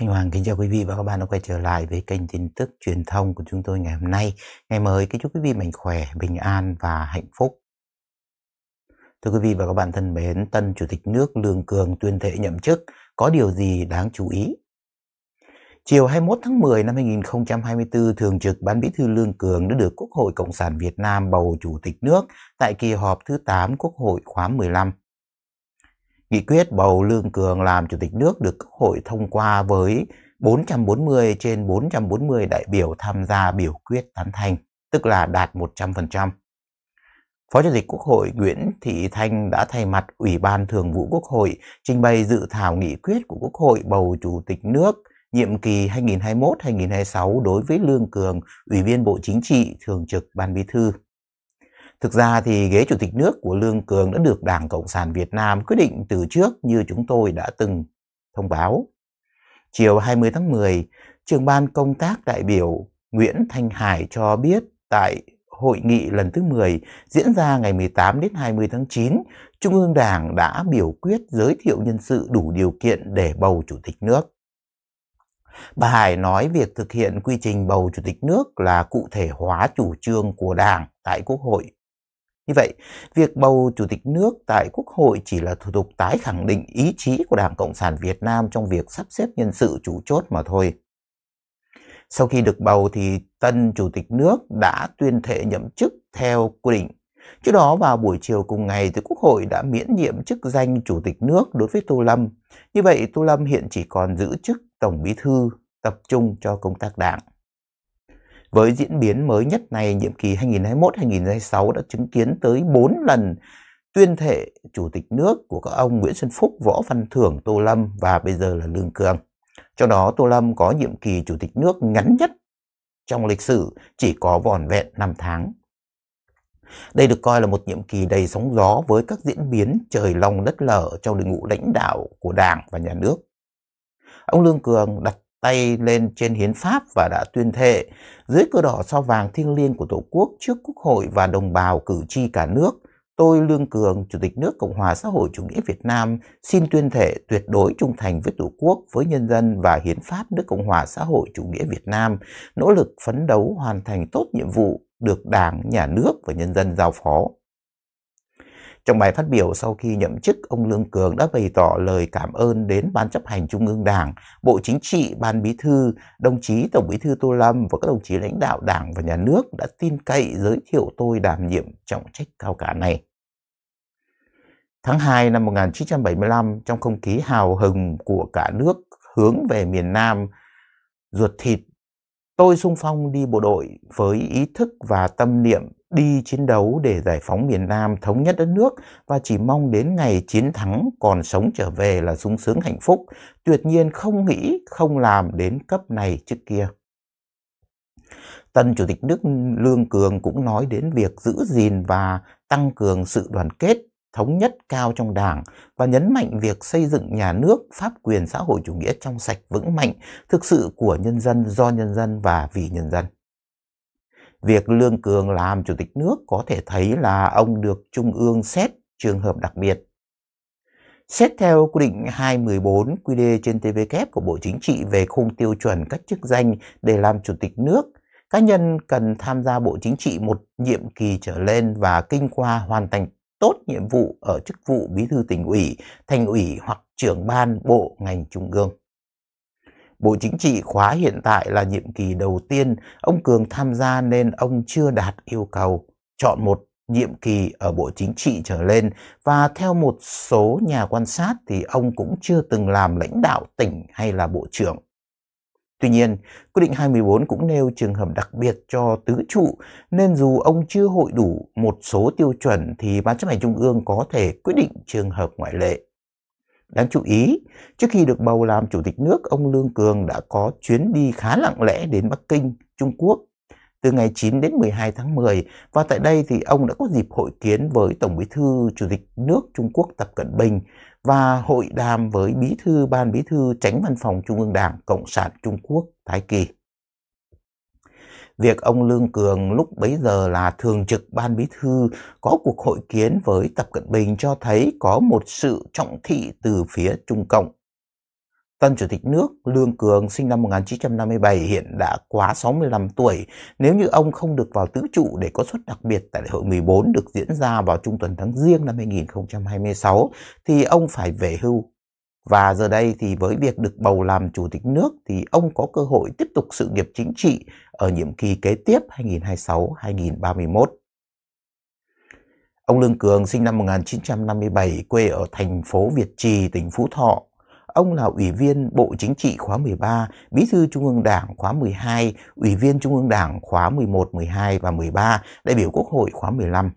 Thanh Hoàng kính chào quý vị và các bạn đã quay trở lại với kênh tin tức truyền thông của chúng tôi ngày hôm nay. Ngày mới kính chúc quý vị mạnh khỏe, bình an và hạnh phúc. Thưa quý vị và các bạn thân mến, tân Chủ tịch nước Lương Cường tuyên thệ nhậm chức có điều gì đáng chú ý? Chiều 21 tháng 10 năm 2024, Thường trực Ban Bí thư Lương Cường đã được Quốc hội Cộng sản Việt Nam bầu Chủ tịch nước tại kỳ họp thứ 8 Quốc hội khóa 15. Nghị quyết bầu Lương Cường làm Chủ tịch nước được Quốc hội thông qua với 440 trên 440 đại biểu tham gia biểu quyết tán thành, tức là đạt 100%. Phó Chủ tịch Quốc hội Nguyễn Thị Thanh đã thay mặt Ủy ban Thường vụ Quốc hội trình bày dự thảo nghị quyết của Quốc hội bầu Chủ tịch nước nhiệm kỳ 2021-2026 đối với Lương Cường, Ủy viên Bộ Chính trị, Thường trực Ban Bí thư. Thực ra thì ghế chủ tịch nước của Lương Cường đã được Đảng Cộng sản Việt Nam quyết định từ trước như chúng tôi đã từng thông báo. Chiều 20 tháng 10, trưởng ban công tác đại biểu Nguyễn Thanh Hải cho biết tại hội nghị lần thứ 10 diễn ra ngày 18 đến 20 tháng 9, Trung ương Đảng đã biểu quyết giới thiệu nhân sự đủ điều kiện để bầu chủ tịch nước. Bà Hải nói việc thực hiện quy trình bầu chủ tịch nước là cụ thể hóa chủ trương của Đảng tại Quốc hội như vậy, việc bầu chủ tịch nước tại Quốc hội chỉ là thủ tục tái khẳng định ý chí của Đảng Cộng sản Việt Nam trong việc sắp xếp nhân sự chủ chốt mà thôi. Sau khi được bầu thì tân chủ tịch nước đã tuyên thệ nhậm chức theo quy định. Trước đó vào buổi chiều cùng ngày thì Quốc hội đã miễn nhiệm chức danh chủ tịch nước đối với Tô Lâm. Như vậy Tô Lâm hiện chỉ còn giữ chức Tổng Bí thư tập trung cho công tác đảng. Với diễn biến mới nhất này, nhiệm kỳ 2021-2026 đã chứng kiến tới 4 lần tuyên thệ Chủ tịch nước của các ông Nguyễn Xuân Phúc, Võ Văn Thưởng, Tô Lâm và bây giờ là Lương Cường. Cho đó, Tô Lâm có nhiệm kỳ Chủ tịch nước ngắn nhất trong lịch sử chỉ có vòn vẹn 5 tháng. Đây được coi là một nhiệm kỳ đầy sóng gió với các diễn biến trời lòng đất lở trong đội ngũ lãnh đạo của Đảng và nhà nước. Ông Lương Cường đặt tay lên trên hiến pháp và đã tuyên thệ dưới cờ đỏ sao vàng thiêng liêng của Tổ quốc trước Quốc hội và đồng bào cử tri cả nước. Tôi Lương Cường, Chủ tịch nước Cộng hòa xã hội chủ nghĩa Việt Nam xin tuyên thệ tuyệt đối trung thành với Tổ quốc, với nhân dân và hiến pháp nước Cộng hòa xã hội chủ nghĩa Việt Nam, nỗ lực phấn đấu hoàn thành tốt nhiệm vụ được Đảng, Nhà nước và nhân dân giao phó. Trong bài phát biểu sau khi nhậm chức, ông Lương Cường đã bày tỏ lời cảm ơn đến Ban chấp hành Trung ương Đảng, Bộ Chính trị, Ban Bí thư, đồng chí Tổng Bí thư Tô Lâm và các đồng chí lãnh đạo Đảng và Nhà nước đã tin cậy giới thiệu tôi đảm nhiệm trọng trách cao cả này. Tháng 2 năm 1975, trong không khí hào hừng của cả nước hướng về miền Nam, ruột thịt, tôi sung phong đi bộ đội với ý thức và tâm niệm đi chiến đấu để giải phóng miền Nam thống nhất đất nước và chỉ mong đến ngày chiến thắng còn sống trở về là sung sướng hạnh phúc, tuyệt nhiên không nghĩ không làm đến cấp này trước kia. Tân Chủ tịch nước Lương Cường cũng nói đến việc giữ gìn và tăng cường sự đoàn kết, thống nhất cao trong đảng và nhấn mạnh việc xây dựng nhà nước, pháp quyền xã hội chủ nghĩa trong sạch vững mạnh, thực sự của nhân dân, do nhân dân và vì nhân dân. Việc Lương Cường làm chủ tịch nước có thể thấy là ông được Trung ương xét trường hợp đặc biệt. Xét theo quy định 214 quy đề trên TVK của Bộ Chính trị về khung tiêu chuẩn các chức danh để làm chủ tịch nước, cá nhân cần tham gia Bộ Chính trị một nhiệm kỳ trở lên và kinh qua hoàn thành tốt nhiệm vụ ở chức vụ bí thư tỉnh ủy, thành ủy hoặc trưởng ban bộ ngành trung ương. Bộ Chính trị khóa hiện tại là nhiệm kỳ đầu tiên ông Cường tham gia nên ông chưa đạt yêu cầu chọn một nhiệm kỳ ở Bộ Chính trị trở lên và theo một số nhà quan sát thì ông cũng chưa từng làm lãnh đạo tỉnh hay là bộ trưởng. Tuy nhiên, quyết định 24 cũng nêu trường hợp đặc biệt cho tứ trụ nên dù ông chưa hội đủ một số tiêu chuẩn thì Ban chấp hành Trung ương có thể quyết định trường hợp ngoại lệ. Đáng chú ý, trước khi được bầu làm chủ tịch nước, ông Lương Cường đã có chuyến đi khá lặng lẽ đến Bắc Kinh, Trung Quốc từ ngày 9 đến 12 tháng 10 và tại đây thì ông đã có dịp hội kiến với Tổng Bí thư Chủ tịch nước Trung Quốc Tập Cận Bình và hội đàm với Bí thư Ban Bí thư Tránh Văn phòng Trung ương Đảng Cộng sản Trung Quốc Thái Kỳ. Việc ông Lương Cường lúc bấy giờ là thường trực ban bí thư có cuộc hội kiến với Tập Cận Bình cho thấy có một sự trọng thị từ phía Trung Cộng. Tân Chủ tịch nước Lương Cường sinh năm 1957 hiện đã quá 65 tuổi. Nếu như ông không được vào tứ trụ để có suất đặc biệt tại đại hội 14 được diễn ra vào trung tuần tháng riêng năm 2026 thì ông phải về hưu và giờ đây thì với việc được bầu làm chủ tịch nước thì ông có cơ hội tiếp tục sự nghiệp chính trị ở nhiệm kỳ kế tiếp 2026-2031. Ông Lương Cường sinh năm 1957 quê ở thành phố Việt Trì, tỉnh Phú Thọ. Ông là Ủy viên Bộ Chính trị khóa 13, Bí thư Trung ương Đảng khóa 12, Ủy viên Trung ương Đảng khóa 11, 12 và 13, đại biểu Quốc hội khóa 15.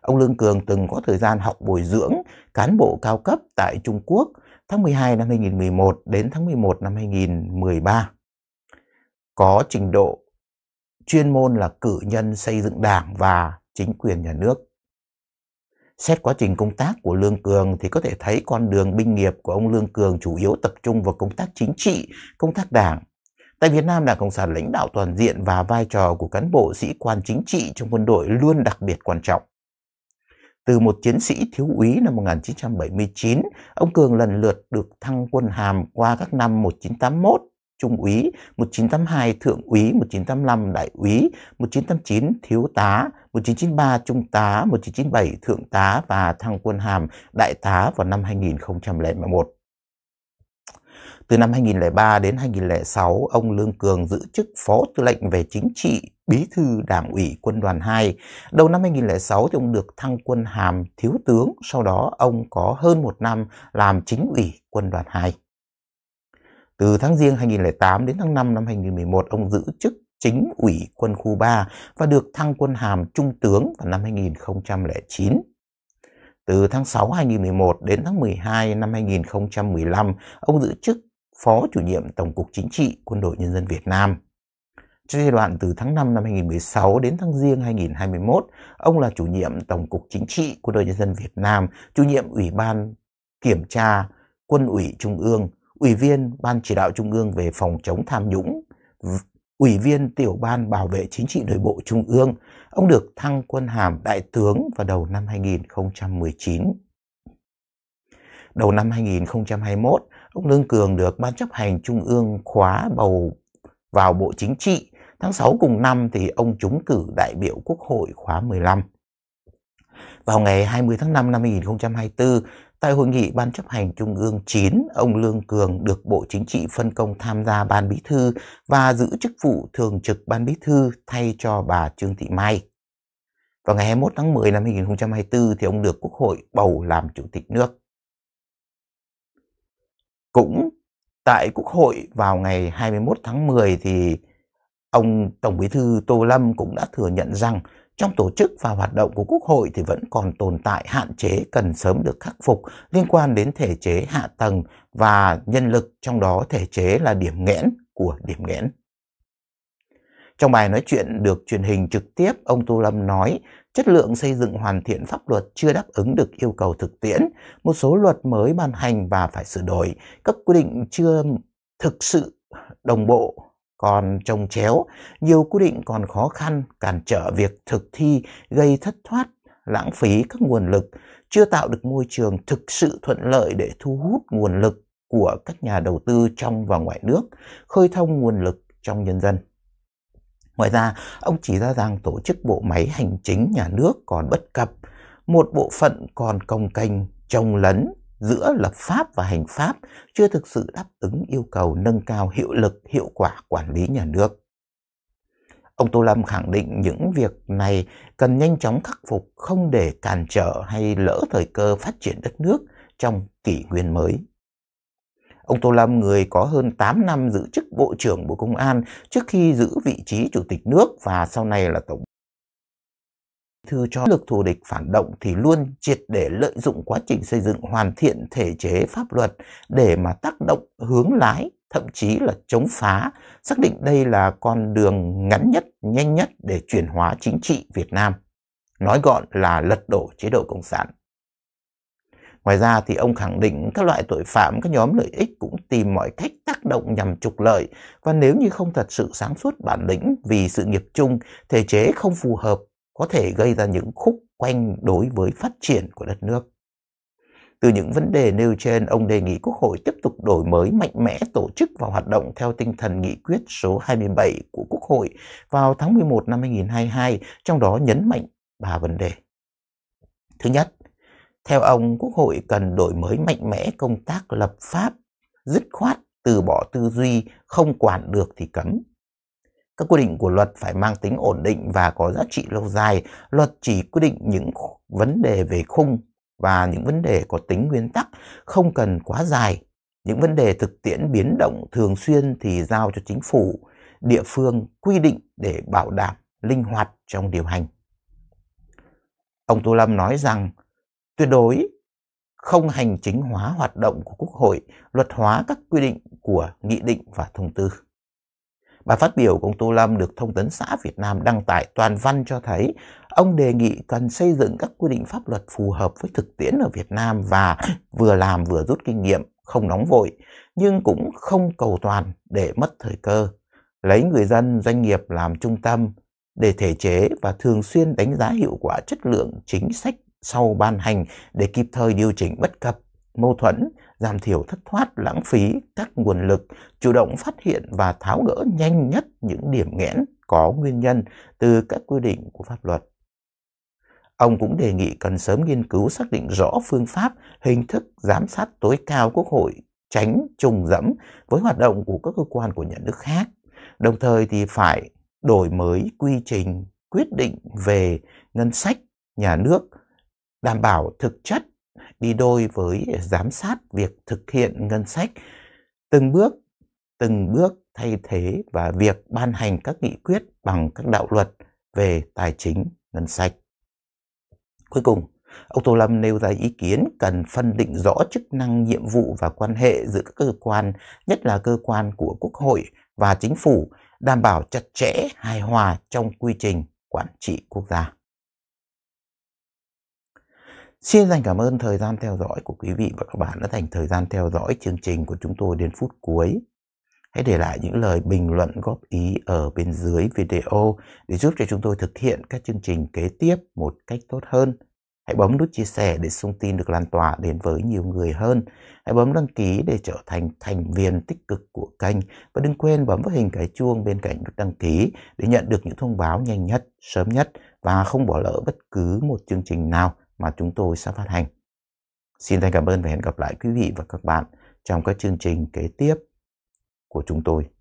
Ông Lương Cường từng có thời gian học bồi dưỡng cán bộ cao cấp tại Trung Quốc – tháng 12 năm 2011 đến tháng 11 năm 2013 có trình độ chuyên môn là cử nhân xây dựng đảng và chính quyền nhà nước. Xét quá trình công tác của Lương Cường thì có thể thấy con đường binh nghiệp của ông Lương Cường chủ yếu tập trung vào công tác chính trị, công tác đảng. Tại Việt Nam, Đảng Cộng sản lãnh đạo toàn diện và vai trò của cán bộ sĩ quan chính trị trong quân đội luôn đặc biệt quan trọng. Từ một chiến sĩ thiếu úy năm 1979, ông Cường lần lượt được thăng quân hàm qua các năm 1981, trung úy, 1982 thượng úy, 1985 đại úy, 1989 thiếu tá, 1993 trung tá, 1997 thượng tá và thăng quân hàm đại tá vào năm 2001. Từ năm 2003 đến 2006, ông Lương Cường giữ chức Phó Tư lệnh về Chính trị bí thư đảng ủy quân đoàn 2. Đầu năm 2006 thì ông được thăng quân hàm thiếu tướng, sau đó ông có hơn một năm làm chính ủy quân đoàn 2. Từ tháng riêng 2008 đến tháng 5 năm 2011, ông giữ chức chính ủy quân khu 3 và được thăng quân hàm trung tướng vào năm 2009. Từ tháng 6 2011 đến tháng 12 năm 2015, ông giữ chức Phó chủ nhiệm Tổng cục Chính trị Quân đội Nhân dân Việt Nam. Trong giai đoạn từ tháng 5 năm 2016 đến tháng Giêng 2021, ông là chủ nhiệm Tổng cục Chính trị Quân đội Nhân dân Việt Nam, chủ nhiệm Ủy ban Kiểm tra Quân ủy Trung ương, Ủy viên Ban Chỉ đạo Trung ương về phòng chống tham nhũng, Ủy viên Tiểu ban Bảo vệ Chính trị Nội bộ Trung ương. Ông được thăng quân hàm Đại tướng vào đầu năm 2019. Đầu năm 2021, ông Lương Cường được Ban chấp hành Trung ương khóa bầu vào Bộ Chính trị Tháng 6 cùng năm thì ông trúng cử đại biểu Quốc hội khóa 15. Vào ngày 20 tháng 5 năm 2024, tại hội nghị Ban chấp hành Trung ương 9, ông Lương Cường được Bộ Chính trị phân công tham gia Ban Bí Thư và giữ chức vụ Thường trực Ban Bí Thư thay cho bà Trương Thị Mai. Vào ngày 21 tháng 10 năm 2024 thì ông được Quốc hội bầu làm Chủ tịch nước. Cũng tại Quốc hội vào ngày 21 tháng 10 thì Ông Tổng Bí thư Tô Lâm cũng đã thừa nhận rằng trong tổ chức và hoạt động của Quốc hội thì vẫn còn tồn tại hạn chế cần sớm được khắc phục liên quan đến thể chế hạ tầng và nhân lực, trong đó thể chế là điểm nghẽn của điểm nghẽn. Trong bài nói chuyện được truyền hình trực tiếp, ông Tô Lâm nói chất lượng xây dựng hoàn thiện pháp luật chưa đáp ứng được yêu cầu thực tiễn, một số luật mới ban hành và phải sửa đổi, các quy định chưa thực sự đồng bộ còn trồng chéo, nhiều quy định còn khó khăn, cản trở việc thực thi, gây thất thoát, lãng phí các nguồn lực, chưa tạo được môi trường thực sự thuận lợi để thu hút nguồn lực của các nhà đầu tư trong và ngoài nước, khơi thông nguồn lực trong nhân dân. Ngoài ra, ông chỉ ra rằng tổ chức bộ máy hành chính nhà nước còn bất cập, một bộ phận còn công canh trồng lấn, giữa lập pháp và hành pháp chưa thực sự đáp ứng yêu cầu nâng cao hiệu lực, hiệu quả quản lý nhà nước. Ông Tô Lâm khẳng định những việc này cần nhanh chóng khắc phục không để cản trở hay lỡ thời cơ phát triển đất nước trong kỷ nguyên mới. Ông Tô Lâm, người có hơn 8 năm giữ chức Bộ trưởng Bộ Công an trước khi giữ vị trí Chủ tịch nước và sau này là Tổng thư cho lực thù địch phản động thì luôn triệt để lợi dụng quá trình xây dựng hoàn thiện thể chế pháp luật để mà tác động hướng lái, thậm chí là chống phá, xác định đây là con đường ngắn nhất, nhanh nhất để chuyển hóa chính trị Việt Nam. Nói gọn là lật đổ chế độ Cộng sản. Ngoài ra thì ông khẳng định các loại tội phạm, các nhóm lợi ích cũng tìm mọi cách tác động nhằm trục lợi và nếu như không thật sự sáng suốt bản lĩnh vì sự nghiệp chung, thể chế không phù hợp có thể gây ra những khúc quanh đối với phát triển của đất nước. Từ những vấn đề nêu trên, ông đề nghị Quốc hội tiếp tục đổi mới mạnh mẽ tổ chức và hoạt động theo tinh thần nghị quyết số 27 của Quốc hội vào tháng 11 năm 2022, trong đó nhấn mạnh ba vấn đề. Thứ nhất, theo ông, Quốc hội cần đổi mới mạnh mẽ công tác lập pháp, dứt khoát từ bỏ tư duy không quản được thì cấm, các quy định của luật phải mang tính ổn định và có giá trị lâu dài. Luật chỉ quy định những vấn đề về khung và những vấn đề có tính nguyên tắc, không cần quá dài. Những vấn đề thực tiễn biến động thường xuyên thì giao cho chính phủ, địa phương quy định để bảo đảm linh hoạt trong điều hành. Ông Tô Lâm nói rằng tuyệt đối không hành chính hóa hoạt động của Quốc hội, luật hóa các quy định của nghị định và thông tư. Bài phát biểu của ông Tô Lâm được Thông tấn xã Việt Nam đăng tải toàn văn cho thấy ông đề nghị cần xây dựng các quy định pháp luật phù hợp với thực tiễn ở Việt Nam và vừa làm vừa rút kinh nghiệm, không nóng vội, nhưng cũng không cầu toàn để mất thời cơ. Lấy người dân, doanh nghiệp làm trung tâm để thể chế và thường xuyên đánh giá hiệu quả chất lượng chính sách sau ban hành để kịp thời điều chỉnh bất cập, mâu thuẫn, giảm thiểu thất thoát lãng phí các nguồn lực, chủ động phát hiện và tháo gỡ nhanh nhất những điểm nghẽn có nguyên nhân từ các quy định của pháp luật. Ông cũng đề nghị cần sớm nghiên cứu xác định rõ phương pháp, hình thức giám sát tối cao Quốc hội, tránh trùng dẫm với hoạt động của các cơ quan của nhà nước khác. Đồng thời thì phải đổi mới quy trình quyết định về ngân sách nhà nước đảm bảo thực chất đi đôi với giám sát việc thực hiện ngân sách từng bước từng bước thay thế và việc ban hành các nghị quyết bằng các đạo luật về tài chính ngân sách. Cuối cùng, ông Tô Lâm nêu ra ý kiến cần phân định rõ chức năng, nhiệm vụ và quan hệ giữa các cơ quan, nhất là cơ quan của Quốc hội và Chính phủ, đảm bảo chặt chẽ, hài hòa trong quy trình quản trị quốc gia. Xin dành cảm ơn thời gian theo dõi của quý vị và các bạn đã dành thời gian theo dõi chương trình của chúng tôi đến phút cuối. Hãy để lại những lời bình luận góp ý ở bên dưới video để giúp cho chúng tôi thực hiện các chương trình kế tiếp một cách tốt hơn. Hãy bấm nút chia sẻ để thông tin được lan tỏa đến với nhiều người hơn. Hãy bấm đăng ký để trở thành thành viên tích cực của kênh và đừng quên bấm vào hình cái chuông bên cạnh nút đăng ký để nhận được những thông báo nhanh nhất, sớm nhất và không bỏ lỡ bất cứ một chương trình nào mà chúng tôi sẽ phát hành. Xin thành cảm ơn và hẹn gặp lại quý vị và các bạn trong các chương trình kế tiếp của chúng tôi.